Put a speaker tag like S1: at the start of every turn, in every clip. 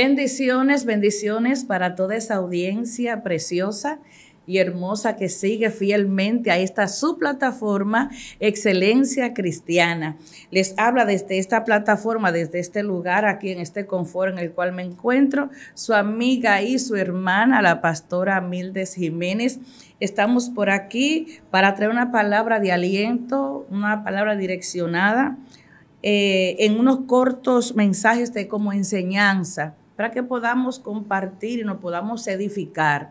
S1: Bendiciones, bendiciones para toda esa audiencia preciosa y hermosa que sigue fielmente a esta su plataforma, Excelencia Cristiana. Les habla desde esta plataforma, desde este lugar, aquí en este confort en el cual me encuentro, su amiga y su hermana, la pastora Mildes Jiménez. Estamos por aquí para traer una palabra de aliento, una palabra direccionada eh, en unos cortos mensajes de como enseñanza para que podamos compartir y nos podamos edificar.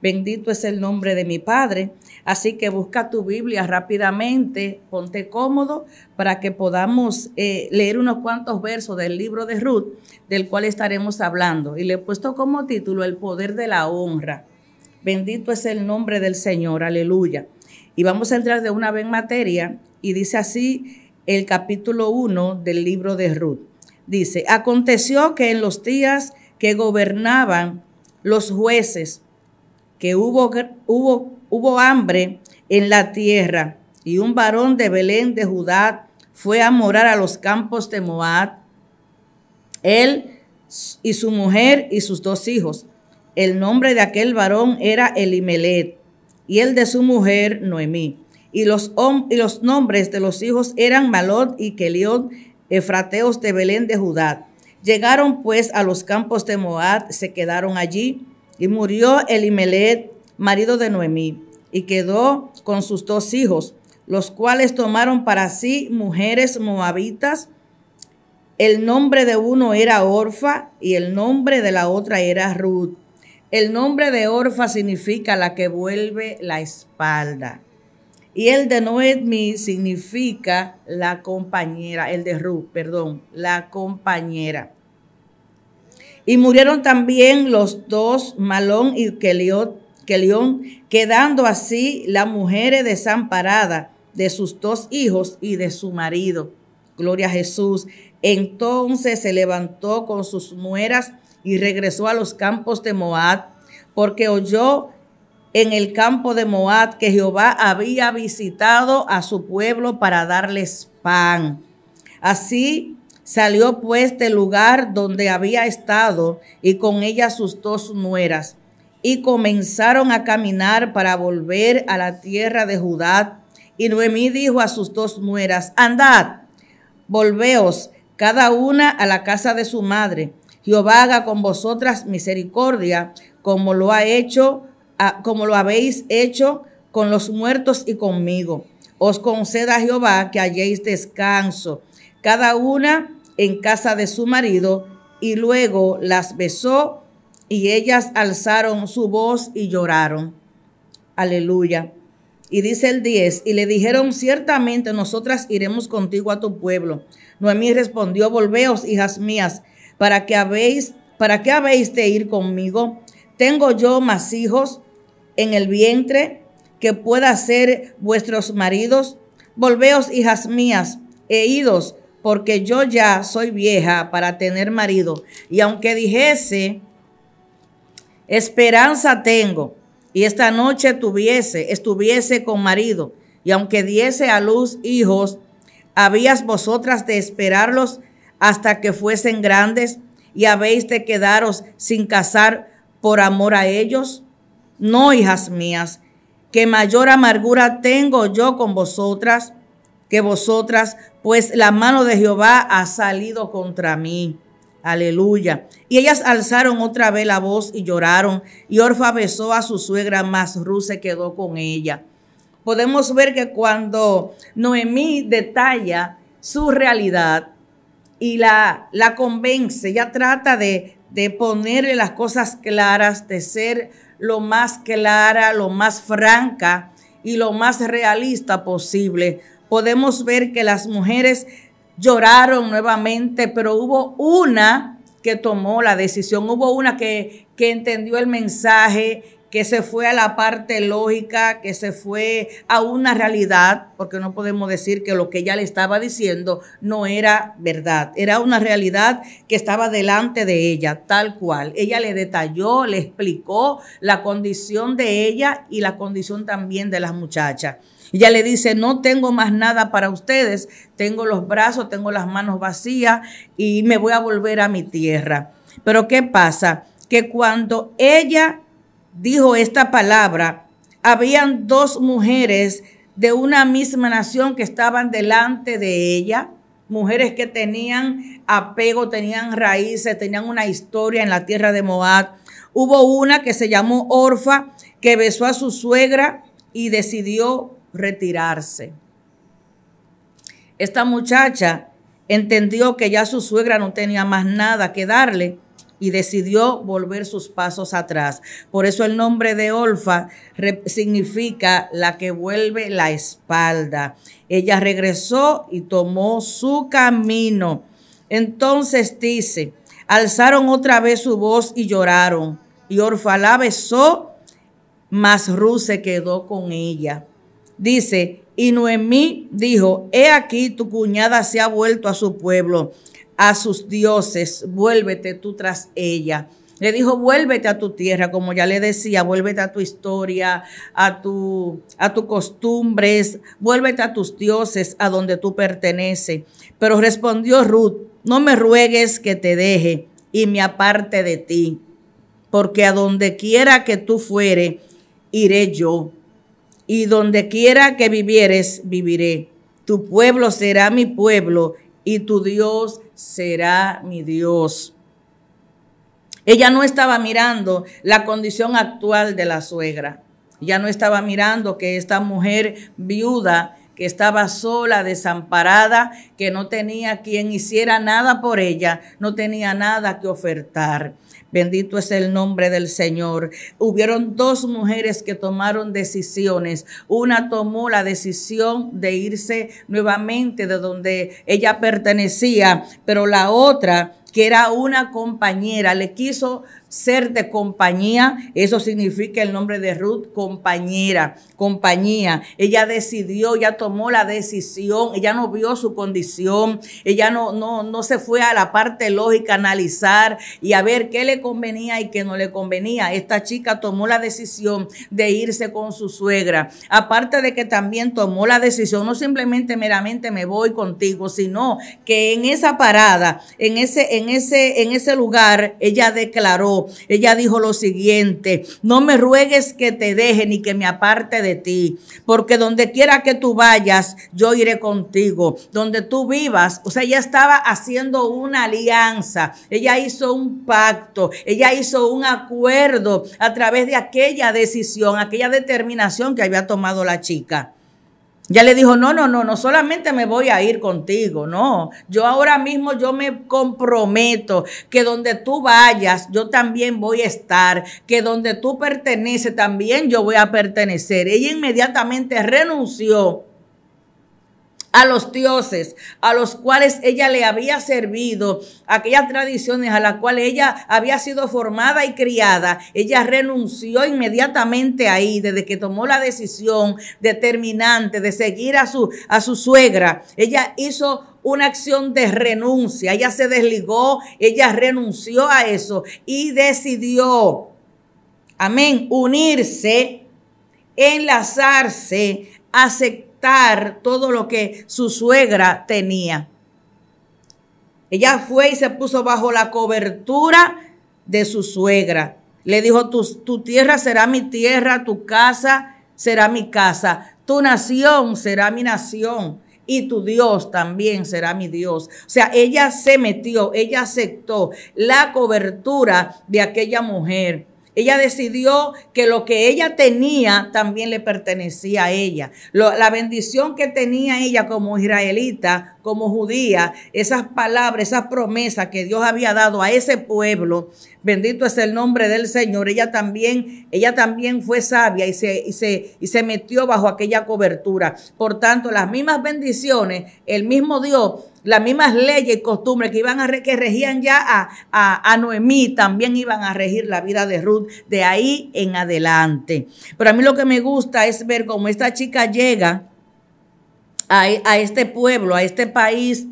S1: Bendito es el nombre de mi Padre. Así que busca tu Biblia rápidamente, ponte cómodo para que podamos eh, leer unos cuantos versos del libro de Ruth, del cual estaremos hablando. Y le he puesto como título El poder de la honra. Bendito es el nombre del Señor, aleluya. Y vamos a entrar de una vez en materia y dice así el capítulo 1 del libro de Ruth. Dice, aconteció que en los días que gobernaban los jueces, que hubo, hubo, hubo hambre en la tierra, y un varón de Belén de Judá fue a morar a los campos de Moab, él y su mujer y sus dos hijos. El nombre de aquel varón era Elimelet y el de su mujer Noemí. Y los, los nombres de los hijos eran Malot y Keliot efrateos de Belén de Judá. Llegaron pues a los campos de Moab, se quedaron allí, y murió Elimelet, marido de Noemí, y quedó con sus dos hijos, los cuales tomaron para sí mujeres moabitas. El nombre de uno era Orfa y el nombre de la otra era Ruth. El nombre de Orfa significa la que vuelve la espalda. Y el de Noedmi significa la compañera, el de Ruth, perdón, la compañera. Y murieron también los dos, Malón y Kelión, quedando así la mujeres desamparada de sus dos hijos y de su marido. Gloria a Jesús. Entonces se levantó con sus mueras y regresó a los campos de Moab, porque oyó en el campo de Moab que Jehová había visitado a su pueblo para darles pan. Así salió pues del lugar donde había estado y con ella sus dos nueras y comenzaron a caminar para volver a la tierra de Judá. Y Noemí dijo a sus dos nueras, andad, volveos cada una a la casa de su madre. Jehová haga con vosotras misericordia, como lo ha hecho como lo habéis hecho con los muertos y conmigo. Os conceda Jehová que halléis descanso, cada una en casa de su marido, y luego las besó y ellas alzaron su voz y lloraron. Aleluya. Y dice el 10, y le dijeron, ciertamente nosotras iremos contigo a tu pueblo. Noemí respondió, volveos, hijas mías, para que habéis, para qué habéis de ir conmigo. Tengo yo más hijos en el vientre, que pueda ser vuestros maridos? Volveos, hijas mías, e idos, porque yo ya soy vieja para tener marido. Y aunque dijese, esperanza tengo, y esta noche tuviese, estuviese con marido, y aunque diese a luz hijos, habías vosotras de esperarlos hasta que fuesen grandes, y habéis de quedaros sin casar por amor a ellos. No, hijas mías, que mayor amargura tengo yo con vosotras que vosotras, pues la mano de Jehová ha salido contra mí. Aleluya. Y ellas alzaron otra vez la voz y lloraron. Y Orfa besó a su suegra, mas Ruth se quedó con ella. Podemos ver que cuando Noemí detalla su realidad y la, la convence, ella trata de, de ponerle las cosas claras, de ser lo más clara, lo más franca y lo más realista posible. Podemos ver que las mujeres lloraron nuevamente, pero hubo una que tomó la decisión, hubo una que, que entendió el mensaje, que se fue a la parte lógica, que se fue a una realidad, porque no podemos decir que lo que ella le estaba diciendo no era verdad, era una realidad que estaba delante de ella, tal cual. Ella le detalló, le explicó la condición de ella y la condición también de las muchachas. Ella le dice, no tengo más nada para ustedes, tengo los brazos, tengo las manos vacías y me voy a volver a mi tierra. Pero ¿qué pasa? Que cuando ella dijo esta palabra, habían dos mujeres de una misma nación que estaban delante de ella, mujeres que tenían apego, tenían raíces, tenían una historia en la tierra de Moab. Hubo una que se llamó Orfa, que besó a su suegra y decidió retirarse. Esta muchacha entendió que ya su suegra no tenía más nada que darle y decidió volver sus pasos atrás. Por eso el nombre de Orfa significa la que vuelve la espalda. Ella regresó y tomó su camino. Entonces dice, alzaron otra vez su voz y lloraron. Y Orfa la besó, mas Rus se quedó con ella. Dice, y Noemí dijo, he aquí tu cuñada se ha vuelto a su pueblo a sus dioses, vuélvete tú tras ella. Le dijo, vuélvete a tu tierra, como ya le decía, vuélvete a tu historia, a tu, a tus costumbres, vuélvete a tus dioses, a donde tú perteneces. Pero respondió Ruth, no me ruegues que te deje y me aparte de ti, porque a donde quiera que tú fuere, iré yo, y donde quiera que vivieres, viviré. Tu pueblo será mi pueblo y tu Dios será mi Dios. Ella no estaba mirando la condición actual de la suegra. Ya no estaba mirando que esta mujer viuda que estaba sola, desamparada, que no tenía quien hiciera nada por ella, no tenía nada que ofertar. Bendito es el nombre del Señor. Hubieron dos mujeres que tomaron decisiones. Una tomó la decisión de irse nuevamente de donde ella pertenecía, pero la otra que era una compañera, le quiso ser de compañía, eso significa el nombre de Ruth, compañera, compañía. Ella decidió, ya tomó la decisión, ella no vio su condición, ella no, no, se fue a la parte lógica, analizar y a ver qué le convenía y qué no le convenía. Esta chica tomó la decisión de irse con su suegra. Aparte de que también tomó la decisión, no simplemente meramente me voy contigo, sino que en esa parada, en ese, en ese, en ese lugar, ella declaró ella dijo lo siguiente, no me ruegues que te deje ni que me aparte de ti, porque donde quiera que tú vayas, yo iré contigo, donde tú vivas, o sea, ella estaba haciendo una alianza, ella hizo un pacto, ella hizo un acuerdo a través de aquella decisión, aquella determinación que había tomado la chica. Ya le dijo, no, no, no, no solamente me voy a ir contigo, no. Yo ahora mismo yo me comprometo que donde tú vayas, yo también voy a estar, que donde tú perteneces, también yo voy a pertenecer. Ella inmediatamente renunció a los dioses a los cuales ella le había servido, aquellas tradiciones a las cuales ella había sido formada y criada, ella renunció inmediatamente ahí desde que tomó la decisión determinante de seguir a su, a su suegra. Ella hizo una acción de renuncia, ella se desligó, ella renunció a eso y decidió, amén, unirse, enlazarse, aceptar todo lo que su suegra tenía. Ella fue y se puso bajo la cobertura de su suegra. Le dijo, tu tierra será mi tierra, tu casa será mi casa, tu nación será mi nación y tu Dios también será mi Dios. O sea, ella se metió, ella aceptó la cobertura de aquella mujer. Ella decidió que lo que ella tenía también le pertenecía a ella. la bendición que tenía ella como israelita como judía, esas palabras, esas promesas que Dios había dado a ese pueblo, bendito es el nombre del Señor, ella también, ella también fue sabia y se, se, y se metió bajo aquella cobertura. Por tanto, las mismas bendiciones, el mismo Dios las mismas leyes y costumbres que iban a que regían ya a, a, Noemí también iban a regir la vida de Ruth de ahí en adelante. Pero a mí lo que me gusta es ver cómo esta chica llega a, este pueblo, a este país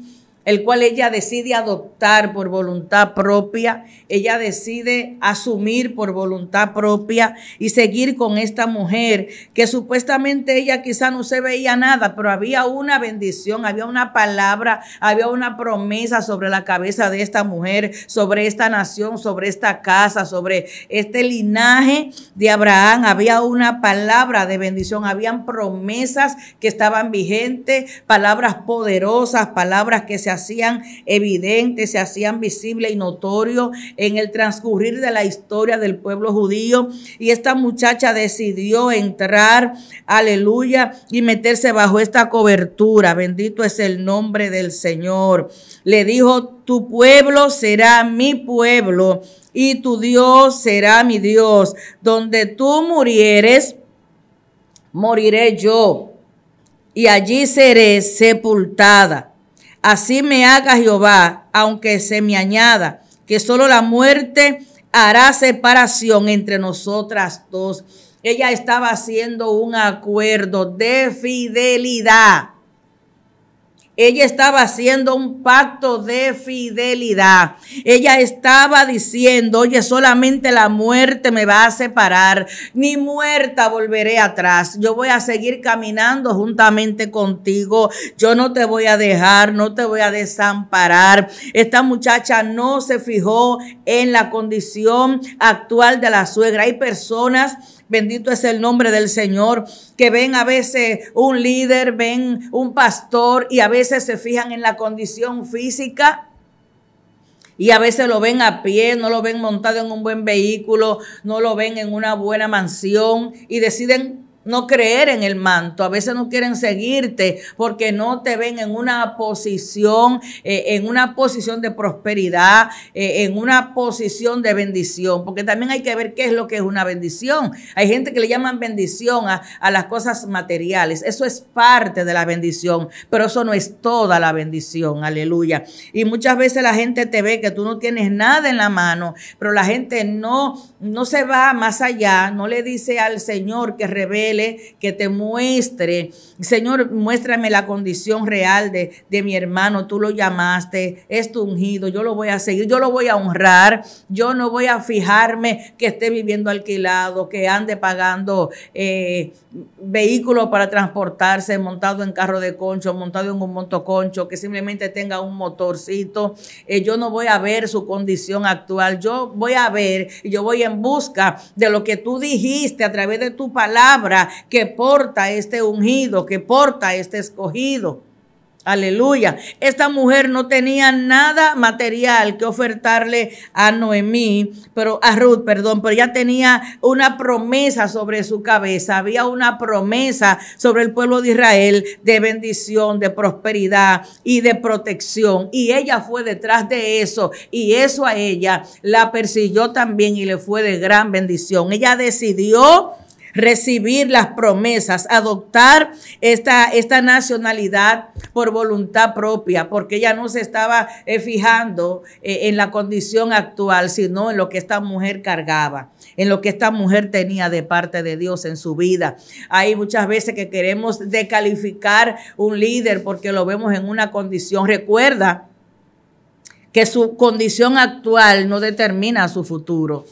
S1: el cual ella decide adoptar por voluntad propia, ella decide asumir por voluntad propia y seguir con esta mujer, que supuestamente ella quizá no se veía nada, pero había una bendición, había una palabra, había una promesa sobre la cabeza de esta mujer, sobre esta nación, sobre esta casa, sobre este linaje de Abraham, había una palabra de bendición, habían promesas que estaban vigentes, palabras poderosas, palabras que se hacían evidentes, se hacían visibles y notorios en el transcurrir de la historia del pueblo judío. Y esta muchacha decidió entrar, aleluya, y meterse bajo esta cobertura. Bendito es el nombre del Señor. Le dijo, tu pueblo será mi pueblo y tu Dios será mi Dios. Donde tú murieres, moriré yo y allí seré sepultada. Así me haga Jehová, aunque se me añada, que solo la muerte hará separación entre nosotras dos. Ella estaba haciendo un acuerdo de fidelidad ella estaba haciendo un pacto de fidelidad. Ella estaba diciendo, oye, solamente la muerte me va a separar, ni muerta volveré atrás. Yo voy a seguir caminando juntamente contigo. Yo no te voy a dejar, no te voy a desamparar. Esta muchacha no se fijó en la condición actual de la suegra. Hay personas Bendito es el nombre del Señor, que ven a veces un líder, ven un pastor y a veces se fijan en la condición física. Y a veces lo ven a pie, no lo ven montado en un buen vehículo, no lo ven en una buena mansión y deciden no creer en el manto. A veces no quieren seguirte porque no te ven en una posición, eh, en una posición de prosperidad, eh, en una posición de bendición. Porque también hay que ver qué es lo que es una bendición. Hay gente que le llaman bendición a, a las cosas materiales. Eso es parte de la bendición, pero eso no es toda la bendición. Aleluya. Y muchas veces la gente te ve que tú no tienes nada en la mano, pero la gente no, no se va más allá, no le dice al Señor que revele que te muestre. Señor, muéstrame la condición real de, mi hermano. Tú lo llamaste, es tu ungido, yo lo voy a seguir, yo lo voy a honrar. Yo no voy a fijarme que esté viviendo alquilado, que ande pagando eh, vehículos para transportarse, montado en carro de concho, montado en un motoconcho, que simplemente tenga un motorcito. Eh, yo no voy a ver su condición actual. Yo voy a ver, yo voy en busca de lo que tú dijiste a través de tu palabra que porta este ungido, que porta este escogido. Aleluya. Esta mujer no tenía nada material que ofertarle a Noemí, pero a Ruth, perdón, pero ya tenía una promesa sobre su cabeza. Había una promesa sobre el pueblo de Israel de bendición, de prosperidad y de protección. Y ella fue detrás de eso. Y eso a ella la persiguió también y le fue de gran bendición. Ella decidió recibir las promesas, adoptar esta, esta nacionalidad por voluntad propia, porque ella no se estaba eh, fijando eh, en la condición actual, sino en lo que esta mujer cargaba, en lo que esta mujer tenía de parte de Dios en su vida. Hay muchas veces que queremos descalificar un líder porque lo vemos en una condición. Recuerda que su condición actual no determina su futuro.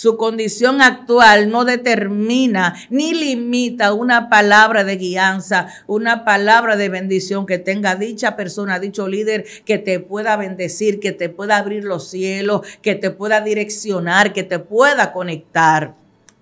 S1: Su condición actual no determina ni limita una palabra de guianza, una palabra de bendición que tenga dicha persona, dicho líder, que te pueda bendecir, que te pueda abrir los cielos, que te pueda direccionar, que te pueda conectar.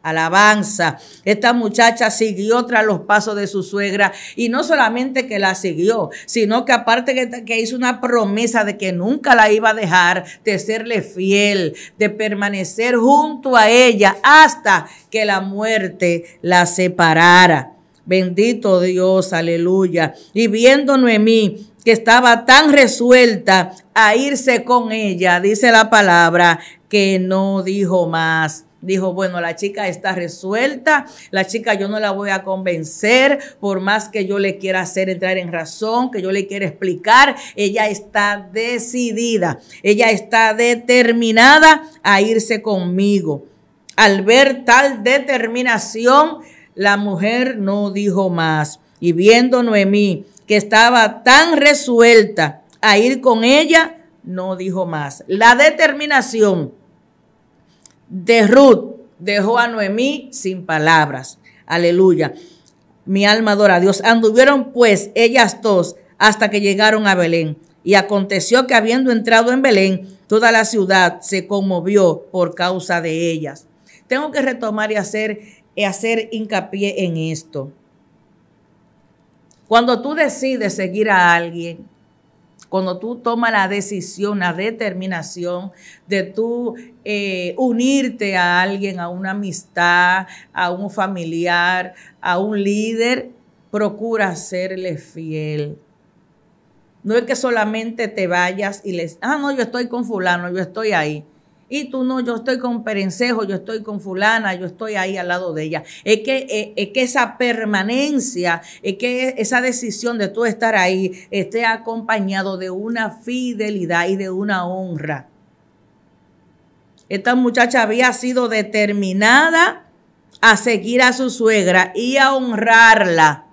S1: Alabanza. Esta muchacha siguió tras los pasos de su suegra y no solamente que la siguió, sino que aparte que, que hizo una promesa de que nunca la iba a dejar, de serle fiel, de permanecer junto a ella hasta que la muerte la separara. Bendito Dios, aleluya. Y viendo Noemí que estaba tan resuelta a irse con ella, dice la palabra, que no dijo más. Dijo, bueno, la chica está resuelta, la chica yo no la voy a convencer, por más que yo le quiera hacer entrar en razón, que yo le quiera explicar, ella está decidida, ella está determinada a irse conmigo. Al ver tal determinación, la mujer no dijo más. Y viendo Noemí que estaba tan resuelta a ir con ella, no dijo más. La determinación de Ruth dejó a Noemí sin palabras. Aleluya. Mi alma adora a Dios. Anduvieron pues ellas dos hasta que llegaron a Belén. Y aconteció que habiendo entrado en Belén, toda la ciudad se conmovió por causa de ellas. Tengo que retomar y hacer, hacer hincapié en esto. Cuando tú decides seguir a alguien, cuando tú tomas la decisión, la determinación de tú eh, unirte a alguien, a una amistad, a un familiar, a un líder, procura serle fiel. No es que solamente te vayas y les, ah, no, yo estoy con fulano, yo estoy ahí. Y tú no, yo estoy con Perencejo, yo estoy con fulana, yo estoy ahí al lado de ella. Es que, eh, es que esa permanencia, es que esa decisión de tú estar ahí esté acompañado de una fidelidad y de una honra. Esta muchacha había sido determinada a seguir a su suegra y a honrarla,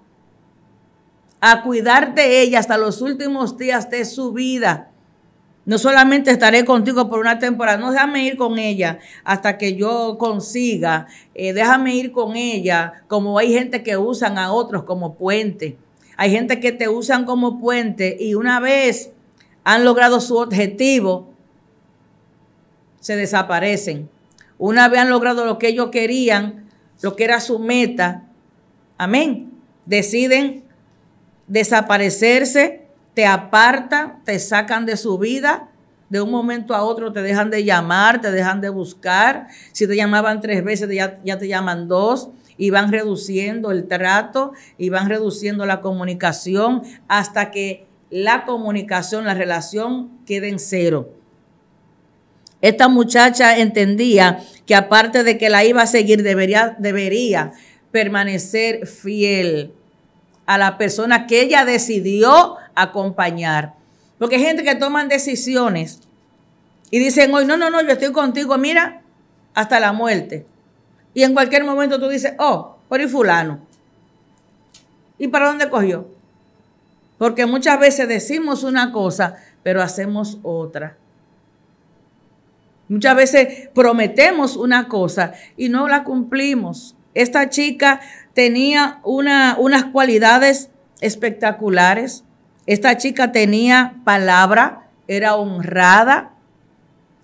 S1: a cuidar de ella hasta los últimos días de su vida. No solamente estaré contigo por una temporada, no déjame ir con ella hasta que yo consiga, eh, déjame ir con ella, como hay gente que usan a otros como puente. Hay gente que te usan como puente y una vez han logrado su objetivo, se desaparecen. Una vez han logrado lo que ellos querían, lo que era su meta, amén, deciden desaparecerse, te apartan, te sacan de su vida, de un momento a otro te dejan de llamar, te dejan de buscar, si te llamaban tres veces ya, te llaman dos, y van reduciendo el trato, y van reduciendo la comunicación hasta que la comunicación, la relación quede en cero. Esta muchacha entendía que aparte de que la iba a seguir, debería, debería permanecer fiel a la persona que ella decidió acompañar. Porque hay gente que toman decisiones y dicen hoy, no, no, no, yo estoy contigo, mira, hasta la muerte. Y en cualquier momento tú dices, oh, por el fulano. ¿Y para dónde cogió? Porque muchas veces decimos una cosa, pero hacemos otra. Muchas veces prometemos una cosa y no la cumplimos. Esta chica tenía unas cualidades espectaculares. Esta chica tenía palabra, era honrada.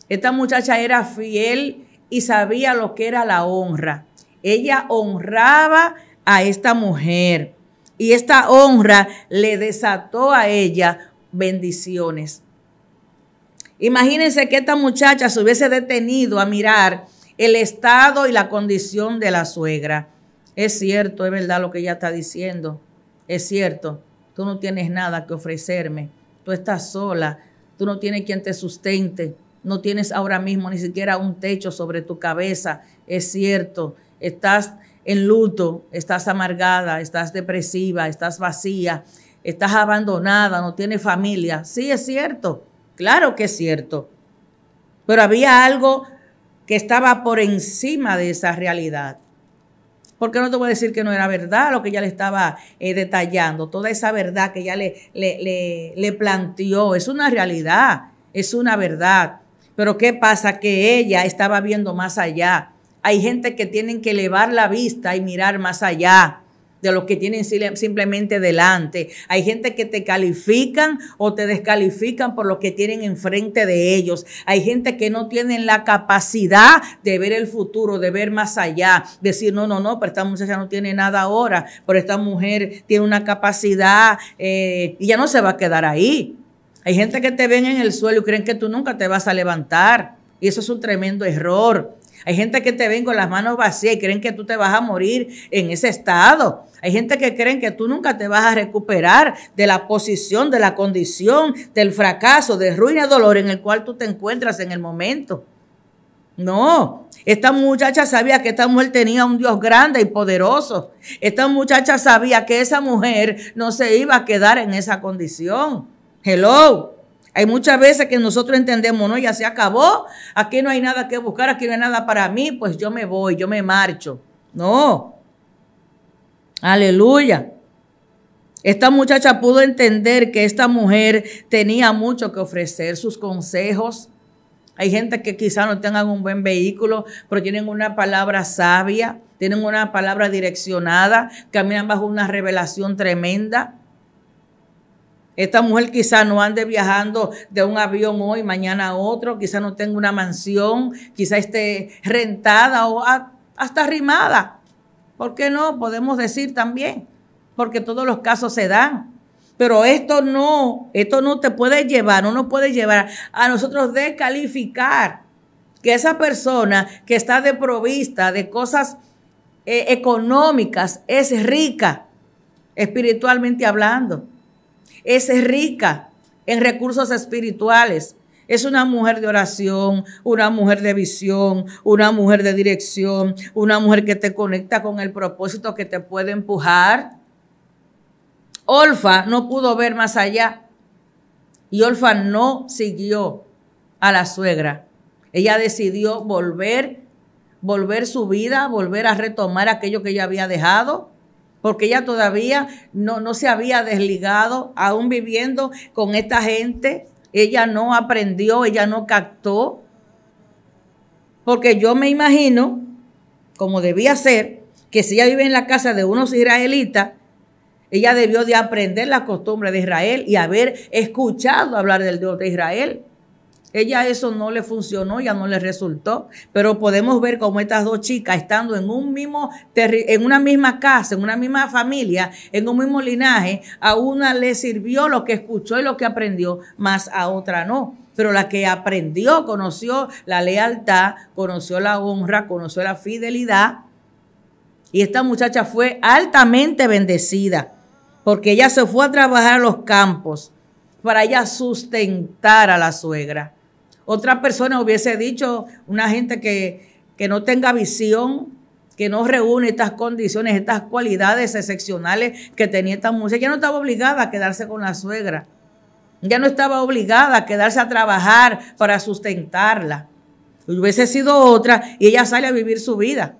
S1: Esta muchacha era fiel y sabía lo que era la honra. Ella honraba a esta mujer y esta honra le desató a ella bendiciones. Imagínense que esta muchacha se hubiese detenido a mirar el estado y la condición de la suegra. Es cierto, es verdad lo que ella está diciendo. Es cierto, tú no tienes nada que ofrecerme. Tú estás sola, tú no tienes quien te sustente, no tienes ahora mismo ni siquiera un techo sobre tu cabeza. Es cierto, estás en luto, estás amargada, estás depresiva, estás vacía, estás abandonada, no tienes familia. Sí, es cierto. Claro que es cierto. Pero había algo que estaba por encima de esa realidad. Porque no te voy a decir que no era verdad lo que ella le estaba eh, detallando, toda esa verdad que ella le, le, le, le planteó, es una realidad, es una verdad. Pero ¿qué pasa? Que ella estaba viendo más allá. Hay gente que tienen que elevar la vista y mirar más allá de lo que tienen simplemente delante. Hay gente que te califican o te descalifican por lo que tienen enfrente de ellos. Hay gente que no tienen la capacidad de ver el futuro, de ver más allá, decir, no, no, no, pero esta ya no tiene nada ahora, pero esta mujer tiene una capacidad eh, y ya no se va a quedar ahí. Hay gente que te ven en el suelo y creen que tú nunca te vas a levantar. Y eso es un tremendo error. Hay gente que te ven con las manos vacías y creen que tú te vas a morir en ese estado. Hay gente que creen que tú nunca te vas a recuperar de la posición, de la condición, del fracaso, de ruina, dolor en el cual tú te encuentras en el momento. No, esta muchacha sabía que esta mujer tenía un Dios grande y poderoso. Esta muchacha sabía que esa mujer no se iba a quedar en esa condición. Hello. Hay muchas veces que nosotros entendemos, no, ya se acabó, aquí no hay nada que buscar, aquí no hay nada para mí, pues yo me voy, yo me marcho. No. Aleluya. Esta muchacha pudo entender que esta mujer tenía mucho que ofrecer, sus consejos. Hay gente que quizá no tengan un buen vehículo, pero tienen una palabra sabia, tienen una palabra direccionada, caminan bajo una revelación tremenda. Esta mujer quizá no ande viajando de un avión hoy, mañana a otro, quizá no tenga una mansión, quizá esté rentada o hasta arrimada. ¿Por qué no? Podemos decir también, porque todos los casos se dan. Pero esto no, esto no te puede llevar, no nos puede llevar a nosotros descalificar que esa persona que está desprovista de cosas eh, económicas es rica, espiritualmente hablando es rica en recursos espirituales. Es una mujer de oración, una mujer de visión, una mujer de dirección, una mujer que te conecta con el propósito que te puede empujar. Olfa no pudo ver más allá y Olfa no siguió a la suegra. Ella decidió volver, volver su vida, volver a retomar aquello que ella había dejado porque ella todavía no, no se había desligado, aún viviendo con esta gente, ella no aprendió, ella no captó, porque yo me imagino, como debía ser, que si ella vive en la casa de unos israelitas, ella debió de aprender la costumbre de Israel y haber escuchado hablar del Dios de Israel. Ella eso no le funcionó, ya no le resultó, pero podemos ver cómo estas dos chicas estando en un mismo en una misma casa, en una misma familia, en un mismo linaje, a una le sirvió lo que escuchó y lo que aprendió, más a otra no. Pero la que aprendió, conoció la lealtad, conoció la honra, conoció la fidelidad. Y esta muchacha fue altamente bendecida, porque ella se fue a trabajar a los campos para ella sustentar a la suegra. Otra persona hubiese dicho, una gente que, que no tenga visión, que no reúne estas condiciones, estas cualidades excepcionales que tenía esta mujer, ya no estaba obligada a quedarse con la suegra. Ya no estaba obligada a quedarse a trabajar para sustentarla. Hubiese sido otra y ella sale a vivir su vida.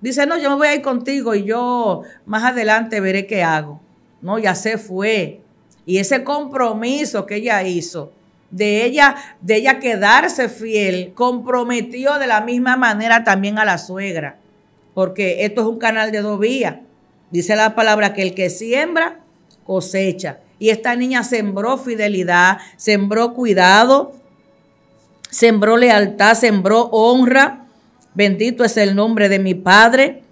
S1: Dice, no, yo me voy a ir contigo y yo más adelante veré qué hago. No, ya se fue. Y ese compromiso que ella hizo de ella, de ella quedarse fiel, comprometió de la misma manera también a la suegra, porque esto es un canal de dos Dice la palabra que el que siembra, cosecha. Y esta niña sembró fidelidad, sembró cuidado, sembró lealtad, sembró honra. Bendito es el nombre de mi Padre.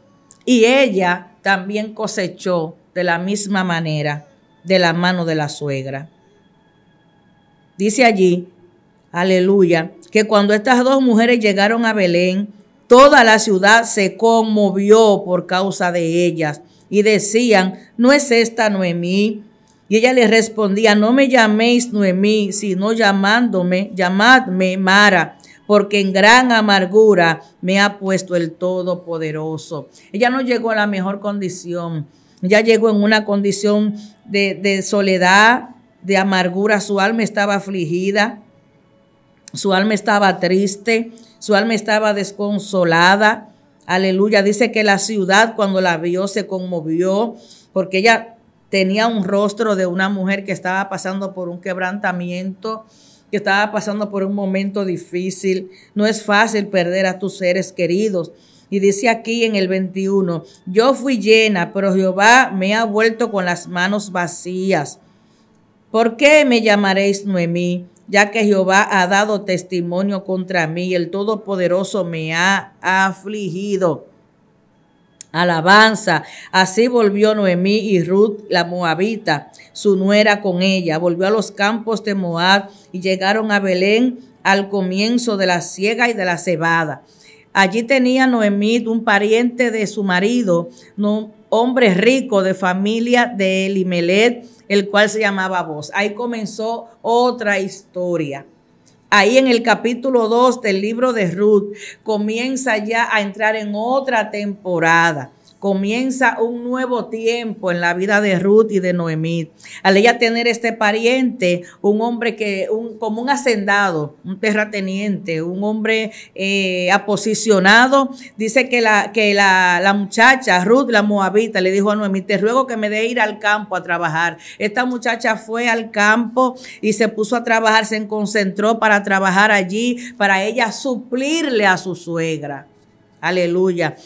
S1: Y ella también cosechó de la misma manera, de la mano de la suegra dice allí, aleluya, que cuando estas dos mujeres llegaron a Belén, toda la ciudad se conmovió por causa de ellas y decían, ¿no es esta Noemí? Y ella les respondía, no me llaméis Noemí, sino llamándome, llamadme Mara, porque en gran amargura me ha puesto el Todopoderoso. Ella no llegó a la mejor condición, ya llegó en una condición de, de soledad, de amargura, su alma estaba afligida, su alma estaba triste, su alma estaba desconsolada. Aleluya, dice que la ciudad cuando la vio se conmovió porque ella tenía un rostro de una mujer que estaba pasando por un quebrantamiento, que estaba pasando por un momento difícil. No es fácil perder a tus seres queridos. Y dice aquí en el 21, yo fui llena, pero Jehová me ha vuelto con las manos vacías. ¿Por qué me llamaréis Noemí, ya que Jehová ha dado testimonio contra mí, el Todopoderoso me ha afligido? Alabanza. Así volvió Noemí y Ruth, la moabita, su nuera con ella. Volvió a los campos de Moab y llegaron a Belén al comienzo de la siega y de la cebada. Allí tenía Noemí un pariente de su marido, no, hombre rico de familia de Elimelet, el cual se llamaba Boz. Ahí comenzó otra historia. Ahí en el capítulo 2 del libro de Ruth comienza ya a entrar en otra temporada comienza un nuevo tiempo en la vida de Ruth y de Noemí. Al ella tener este pariente, un hombre que, un, como un hacendado, un terrateniente, un hombre eh, aposicionado, dice que, la, que la, la, muchacha, Ruth, la moabita, le dijo a Noemí, te ruego que me dé ir al campo a trabajar. Esta muchacha fue al campo y se puso a trabajar, se concentró para trabajar allí, para ella suplirle a su suegra. Aleluya.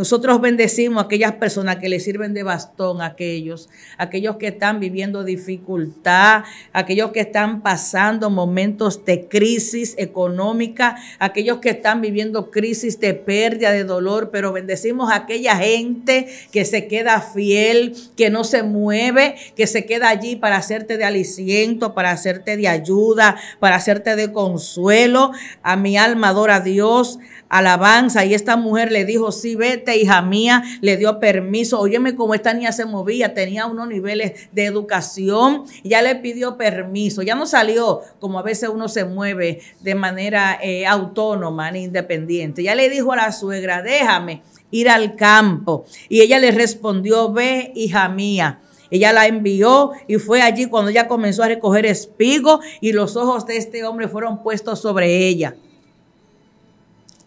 S1: Nosotros bendecimos a aquellas personas que le sirven de bastón a aquellos, aquellos que están viviendo dificultad, aquellos que están pasando momentos de crisis económica, aquellos que están viviendo crisis de pérdida, de dolor, pero bendecimos a aquella gente que se queda fiel, que no se mueve, que se queda allí para hacerte de aliciento, para hacerte de ayuda, para hacerte de consuelo. A mi alma adora a Dios, alabanza. Y esta mujer le dijo, sí, vete hija mía le dio permiso. Óyeme cómo esta niña se movía, tenía unos niveles de educación, ya le pidió permiso, ya no salió como a veces uno se mueve de manera eh, autónoma ni independiente. Ya le dijo a la suegra, déjame ir al campo. Y ella le respondió, ve, hija mía. Ella la envió y fue allí cuando ella comenzó a recoger espigo y los ojos de este hombre fueron puestos sobre ella.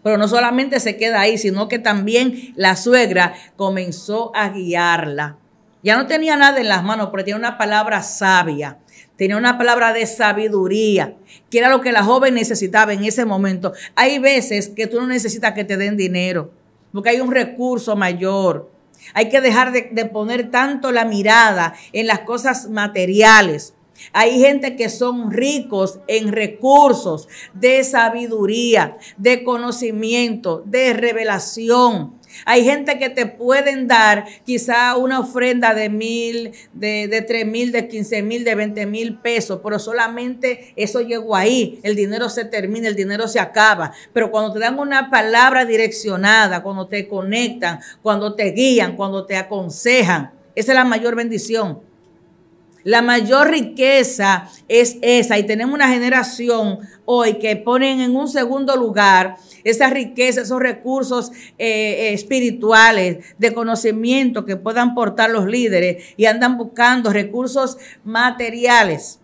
S1: Pero no solamente se queda ahí, sino que también la suegra comenzó a guiarla. Ya no tenía nada en las manos, pero tenía una palabra sabia. Tenía una palabra de sabiduría, que era lo que la joven necesitaba en ese momento. Hay veces que tú no necesitas que te den dinero, porque hay un recurso mayor. Hay que dejar de, poner tanto la mirada en las cosas materiales hay gente que son ricos en recursos de sabiduría, de conocimiento, de revelación. Hay gente que te pueden dar quizá una ofrenda de mil, de, tres mil, de quince mil, de veinte mil pesos, pero solamente eso llegó ahí. El dinero se termina, el dinero se acaba. Pero cuando te dan una palabra direccionada, cuando te conectan, cuando te guían, cuando te aconsejan, esa es la mayor bendición. La mayor riqueza es esa y tenemos una generación hoy que ponen en un segundo lugar esa riqueza, esos recursos eh, eh, espirituales de conocimiento que puedan portar los líderes y andan buscando recursos materiales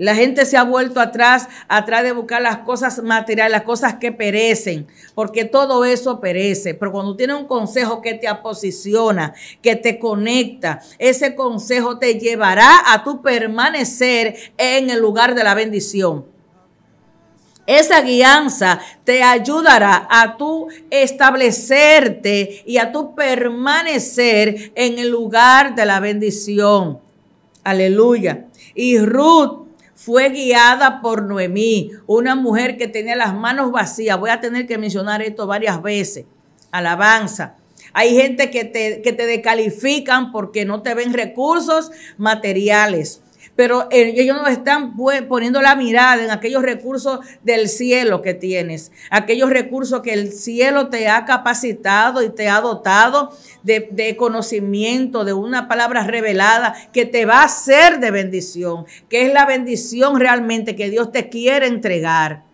S1: la gente se ha vuelto atrás, atrás de buscar las cosas materiales, las cosas que perecen, porque todo eso perece. Pero cuando tienes un consejo que te aposiciona, que te conecta, ese consejo te llevará a tu permanecer en el lugar de la bendición. Esa guianza te ayudará a tu establecerte y a tu permanecer en el lugar de la bendición. Aleluya. Y Ruth fue guiada por Noemí, una mujer que tenía las manos vacías. Voy a tener que mencionar esto varias veces. Alabanza. Hay gente que te, que te descalifican porque no te ven recursos materiales pero eh, ellos no están poniendo la mirada en aquellos recursos del cielo que tienes, aquellos recursos que el cielo te ha capacitado y te ha dotado de, de conocimiento, de una palabra revelada que te va a ser de bendición, que es la bendición realmente que Dios te quiere entregar.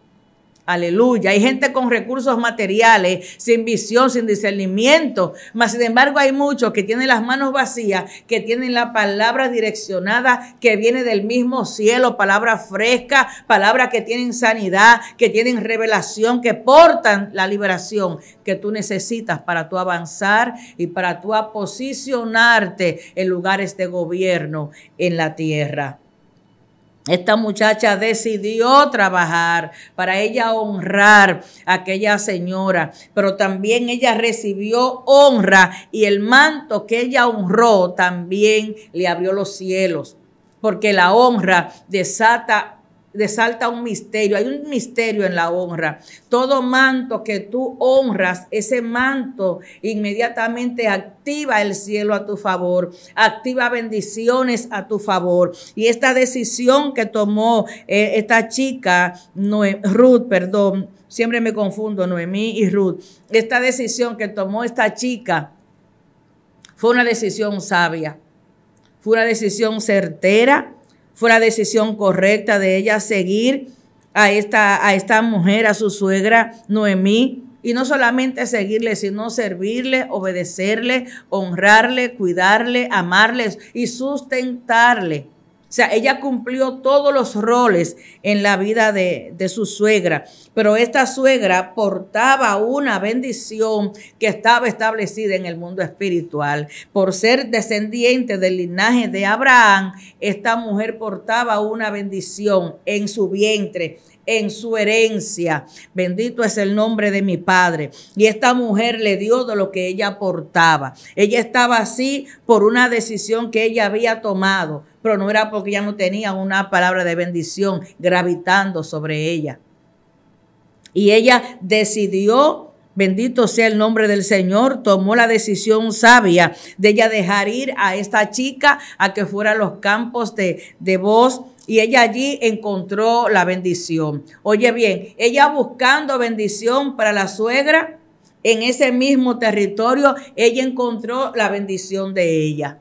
S1: Aleluya. Hay gente con recursos materiales, sin visión, sin discernimiento. Mas, sin embargo, hay muchos que tienen las manos vacías, que tienen la palabra direccionada que viene del mismo cielo, palabra fresca, palabra que tienen sanidad, que tienen revelación, que portan la liberación que tú necesitas para tú avanzar y para tú posicionarte en lugares de gobierno en la tierra. Esta muchacha decidió trabajar para ella honrar a aquella señora, pero también ella recibió honra y el manto que ella honró también le abrió los cielos, porque la honra desata Desalta un misterio, hay un misterio en la honra. Todo manto que tú honras, ese manto inmediatamente activa el cielo a tu favor, activa bendiciones a tu favor. Y esta decisión que tomó eh, esta chica, Ruth, perdón, siempre me confundo, Noemí y Ruth, esta decisión que tomó esta chica fue una decisión sabia, fue una decisión certera fue la decisión correcta de ella seguir a esta, a esta mujer, a su suegra Noemí, y no solamente seguirle, sino servirle, obedecerle, honrarle, cuidarle, amarle y sustentarle. O sea, ella cumplió todos los roles en la vida de, su suegra, pero esta suegra portaba una bendición que estaba establecida en el mundo espiritual. Por ser descendiente del linaje de Abraham, esta mujer portaba una bendición en su vientre, en su herencia. Bendito es el nombre de mi Padre. Y esta mujer le dio de lo que ella portaba. Ella estaba así por una decisión que ella había tomado no era porque ya no tenía una palabra de bendición gravitando sobre ella. Y ella decidió, bendito sea el nombre del Señor, tomó la decisión sabia de ella dejar ir a esta chica a que fuera a los campos de, de voz y ella allí encontró la bendición. Oye bien, ella buscando bendición para la suegra, en ese mismo territorio, ella encontró la bendición de ella.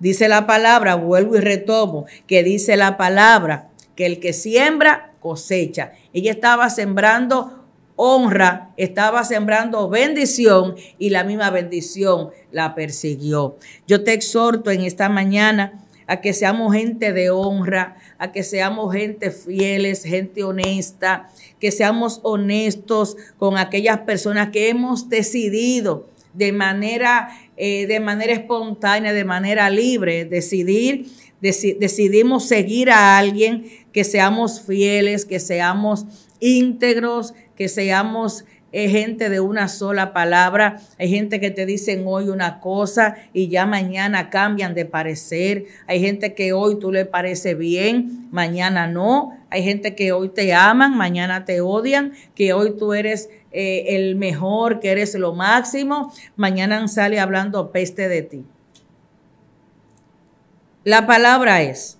S1: Dice la palabra, vuelvo y retomo, que dice la palabra, que el que siembra cosecha. Ella estaba sembrando honra, estaba sembrando bendición y la misma bendición la persiguió. Yo te exhorto en esta mañana a que seamos gente de honra, a que seamos gente fieles, gente honesta, que seamos honestos con aquellas personas que hemos decidido de manera eh, de manera espontánea, de manera libre, decidir, decidimos seguir a alguien, que seamos fieles, que seamos íntegros, que seamos eh, gente de una sola palabra, hay gente que te dicen hoy una cosa y ya mañana cambian de parecer, hay gente que hoy tú le parece bien, mañana no, hay gente que hoy te aman, mañana te odian, que hoy tú eres eh, el mejor, que eres lo máximo, mañana sale hablando peste de ti. La palabra es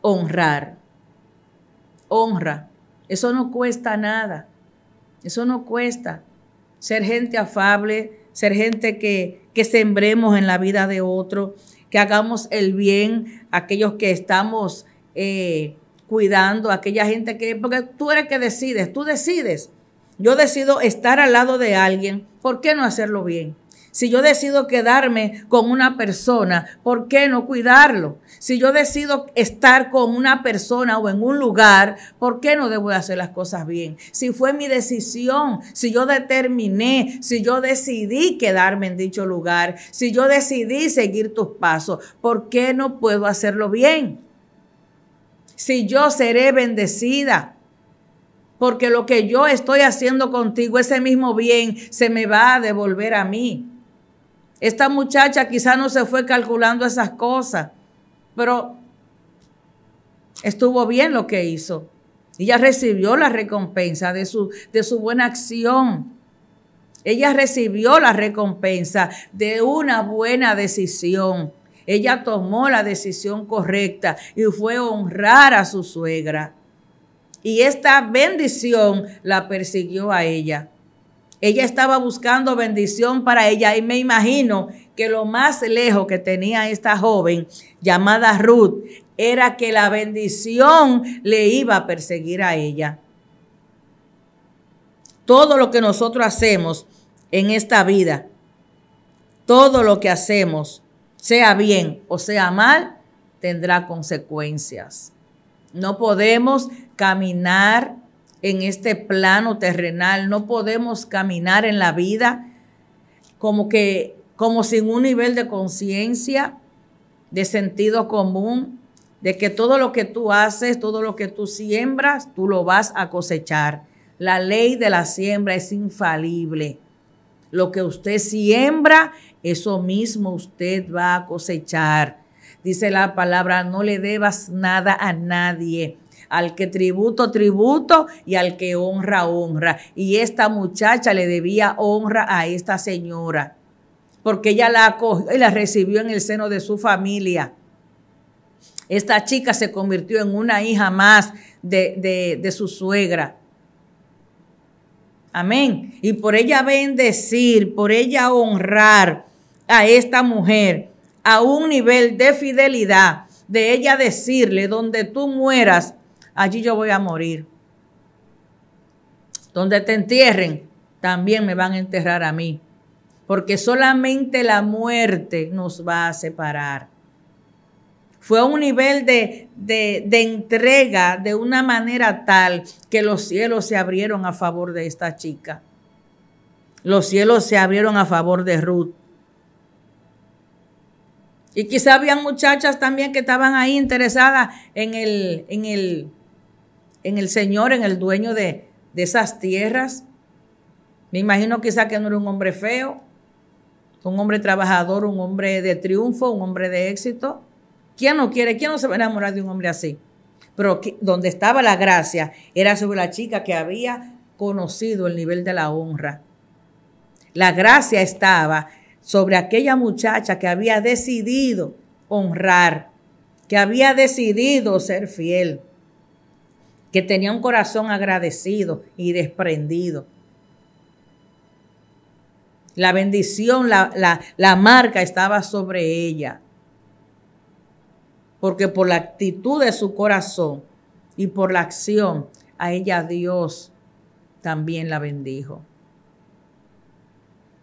S1: honrar. Honra. Eso no cuesta nada. Eso no cuesta. Ser gente afable, ser gente que, que sembremos en la vida de otro, que hagamos el bien a aquellos que estamos eh, cuidando, aquella gente que... Porque tú eres que decides, tú decides yo decido estar al lado de alguien, ¿por qué no hacerlo bien? Si yo decido quedarme con una persona, ¿por qué no cuidarlo? Si yo decido estar con una persona o en un lugar, ¿por qué no debo hacer las cosas bien? Si fue mi decisión, si yo determiné, si yo decidí quedarme en dicho lugar, si yo decidí seguir tus pasos, ¿por qué no puedo hacerlo bien? Si yo seré bendecida, porque lo que yo estoy haciendo contigo, ese mismo bien, se me va a devolver a mí. Esta muchacha quizá no se fue calculando esas cosas, pero estuvo bien lo que hizo. Ella recibió la recompensa de su, de su buena acción. Ella recibió la recompensa de una buena decisión. Ella tomó la decisión correcta y fue honrar a su suegra y esta bendición la persiguió a ella. Ella estaba buscando bendición para ella y me imagino que lo más lejos que tenía esta joven llamada Ruth era que la bendición le iba a perseguir a ella. Todo lo que nosotros hacemos en esta vida, todo lo que hacemos, sea bien o sea mal, tendrá consecuencias. No podemos caminar en este plano terrenal, no podemos caminar en la vida como que como sin un nivel de conciencia, de sentido común, de que todo lo que tú haces, todo lo que tú siembras, tú lo vas a cosechar. La ley de la siembra es infalible. Lo que usted siembra, eso mismo usted va a cosechar. Dice la palabra, no le debas nada a nadie al que tributo, tributo y al que honra, honra. Y esta muchacha le debía honra a esta señora, porque ella la acogió y la recibió en el seno de su familia. Esta chica se convirtió en una hija más de, de, de su suegra. Amén. Y por ella bendecir, por ella honrar a esta mujer a un nivel de fidelidad, de ella decirle, donde tú mueras, allí yo voy a morir. Donde te entierren, también me van a enterrar a mí, porque solamente la muerte nos va a separar. Fue un nivel de, entrega de una manera tal que los cielos se abrieron a favor de esta chica. Los cielos se abrieron a favor de Ruth. Y quizá habían muchachas también que estaban ahí interesadas en el, en el, en el Señor, en el dueño de, esas tierras. Me imagino quizá que no era un hombre feo, un hombre trabajador, un hombre de triunfo, un hombre de éxito. ¿Quién no quiere, quién no se va a enamorar de un hombre así? Pero donde estaba la gracia era sobre la chica que había conocido el nivel de la honra. La gracia estaba sobre aquella muchacha que había decidido honrar, que había decidido ser fiel que tenía un corazón agradecido y desprendido. La bendición, la, la marca estaba sobre ella, porque por la actitud de su corazón y por la acción, a ella Dios también la bendijo.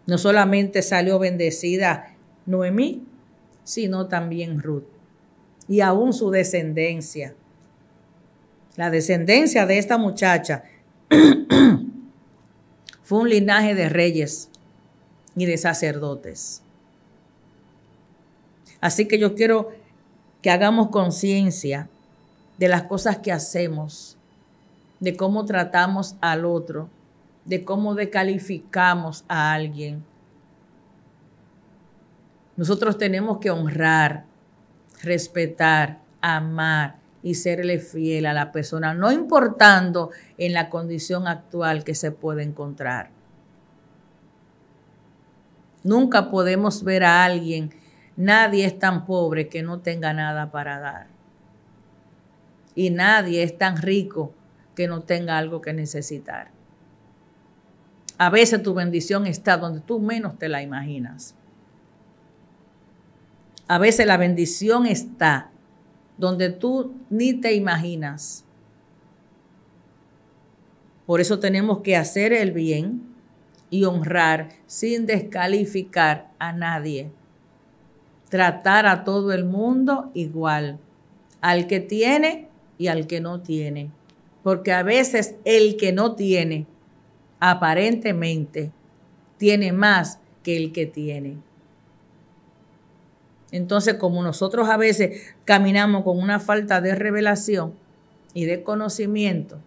S1: No solamente salió bendecida Noemí, sino también Ruth y aún su descendencia la descendencia de esta muchacha, fue un linaje de reyes y de sacerdotes. Así que yo quiero que hagamos conciencia de las cosas que hacemos, de cómo tratamos al otro, de cómo descalificamos a alguien. Nosotros tenemos que honrar, respetar, amar, y serle fiel a la persona, no importando en la condición actual que se puede encontrar. Nunca podemos ver a alguien, nadie es tan pobre que no tenga nada para dar. Y nadie es tan rico que no tenga algo que necesitar. A veces tu bendición está donde tú menos te la imaginas. A veces la bendición está donde tú ni te imaginas. Por eso tenemos que hacer el bien y honrar sin descalificar a nadie. Tratar a todo el mundo igual, al que tiene y al que no tiene. Porque a veces el que no tiene, aparentemente, tiene más que el que tiene. Entonces, como nosotros a veces caminamos con una falta de revelación y de conocimiento,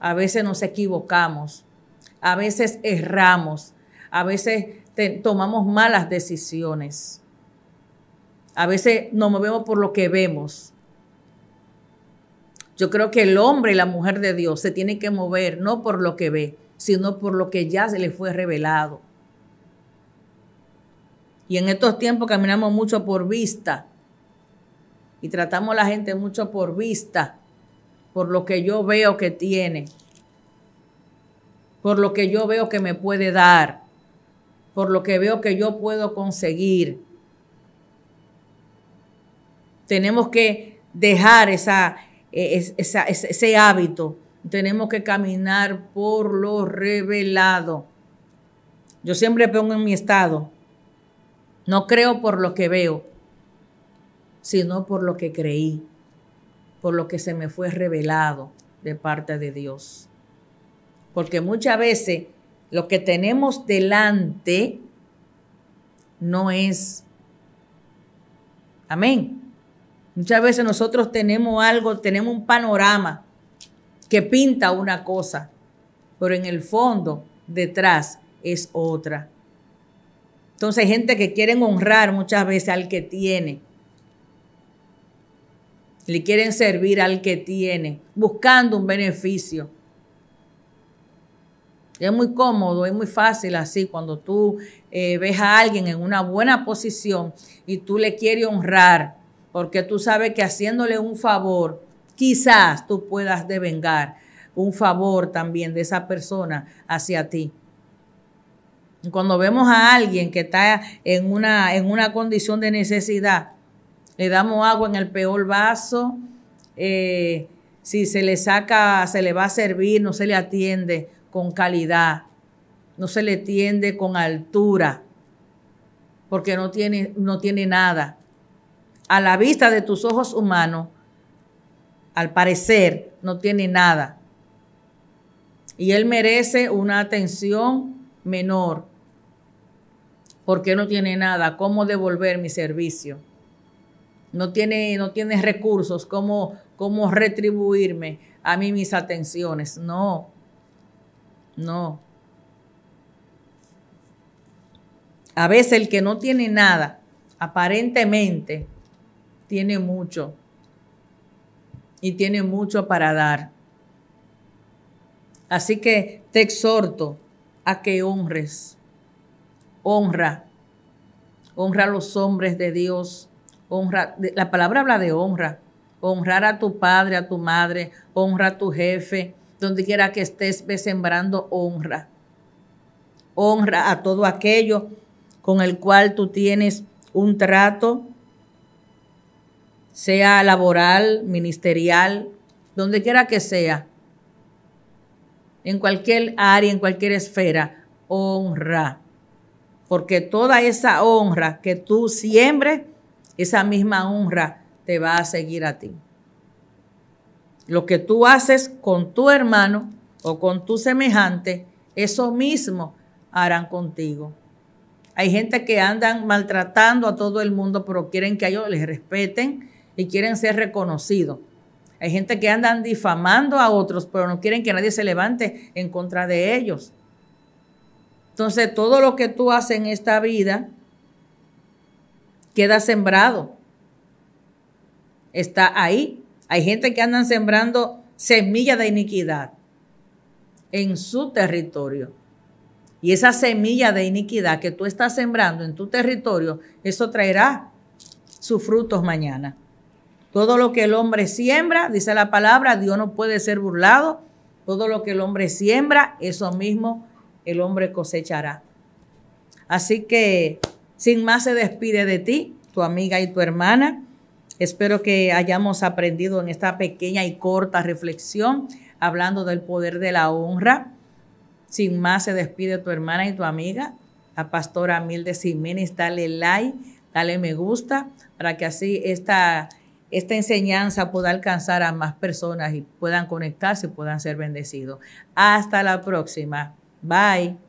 S1: a veces nos equivocamos, a veces erramos, a veces tomamos malas decisiones, a veces nos movemos por lo que vemos. Yo creo que el hombre y la mujer de Dios se tienen que mover no por lo que ve, sino por lo que ya se le fue revelado. Y en estos tiempos caminamos mucho por vista y tratamos a la gente mucho por vista, por lo que yo veo que tiene, por lo que yo veo que me puede dar, por lo que veo que yo puedo conseguir. Tenemos que dejar esa, e, ese hábito, tenemos que caminar por lo revelado. Yo siempre pongo en mi estado, no creo por lo que veo, sino por lo que creí, por lo que se me fue revelado de parte de Dios. Porque muchas veces lo que tenemos delante no es. Amén. Muchas veces nosotros tenemos algo, tenemos un panorama que pinta una cosa, pero en el fondo, detrás, es otra. Entonces gente que quieren honrar muchas veces al que tiene. Le quieren servir al que tiene, buscando un beneficio. Es muy cómodo, es muy fácil así cuando tú eh, ves a alguien en una buena posición y tú le quieres honrar, porque tú sabes que haciéndole un favor, quizás tú puedas devengar un favor también de esa persona hacia ti. Cuando vemos a alguien que está en una, en una condición de necesidad, le damos agua en el peor vaso, eh, si se le saca, se le va a servir, no se le atiende con calidad, no se le atiende con altura, porque no tiene, no tiene nada. A la vista de tus ojos humanos, al parecer, no tiene nada. Y él merece una atención menor porque no tiene nada, cómo devolver mi servicio. No tiene, no recursos, cómo, cómo retribuirme a mí mis atenciones. No, no. A veces el que no tiene nada, aparentemente, tiene mucho. Y tiene mucho para dar. Así que te exhorto a que honres honra, honra a los hombres de Dios, honra, la palabra habla de honra, honrar a tu padre, a tu madre, honra a tu jefe, donde quiera que estés, ve sembrando honra. Honra a todo aquello con el cual tú tienes un trato, sea laboral, ministerial, donde quiera que sea, en cualquier área, en cualquier esfera, honra porque toda esa honra que tú siembres, esa misma honra te va a seguir a ti. Lo que tú haces con tu hermano o con tu semejante, eso mismo harán contigo. Hay gente que andan maltratando a todo el mundo, pero quieren que ellos les respeten y quieren ser reconocidos. Hay gente que andan difamando a otros, pero no quieren que nadie se levante en contra de ellos. Entonces, todo lo que tú haces en esta vida queda sembrado. Está ahí. Hay gente que andan sembrando semillas de iniquidad en su territorio. Y esa semilla de iniquidad que tú estás sembrando en tu territorio, eso traerá sus frutos mañana. Todo lo que el hombre siembra, dice la palabra, Dios no puede ser burlado. Todo lo que el hombre siembra, eso mismo el hombre cosechará. Así que, sin más, se despide de ti, tu amiga y tu hermana. Espero que hayamos aprendido en esta pequeña y corta reflexión, hablando del poder de la honra. Sin más, se despide tu hermana y tu amiga, la pastora Milde Jiménez. Dale like, dale me gusta, para que así esta, esta enseñanza pueda alcanzar a más personas y puedan conectarse, puedan ser bendecidos. Hasta la próxima. Bye.